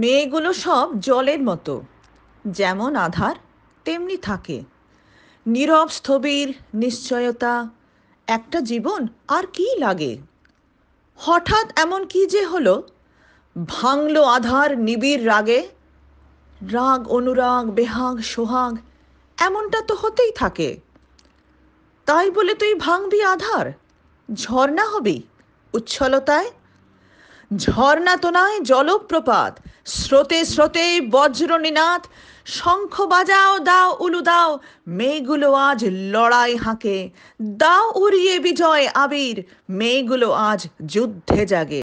মেয়েগুলো সব জলের মতো যেমন আধার তেমনি থাকে নীরব স্থবির নিশ্চয়তা একটা জীবন আর কি লাগে হঠাৎ এমন কি যে হলো ভাঙল আধার নিবিড় রাগে রাগ অনুরাগ বেহাগ সোহাগ এমনটা তো হতেই থাকে তাই বলে তুই ভাঙবি আধার ঝর্ণা হবি উচ্ছলতায় ঝর্ণা তো নয় জলপ্রপাত স্রোতে স্রোতে বজ্র নিনাদ শঙ্খ বাজাও দাও উলু দাও মেয়েগুলো আজ লড়াই হাঁকে দাও উড়িয়ে বিজয় আবির মেয়েগুলো আজ যুদ্ধে জাগে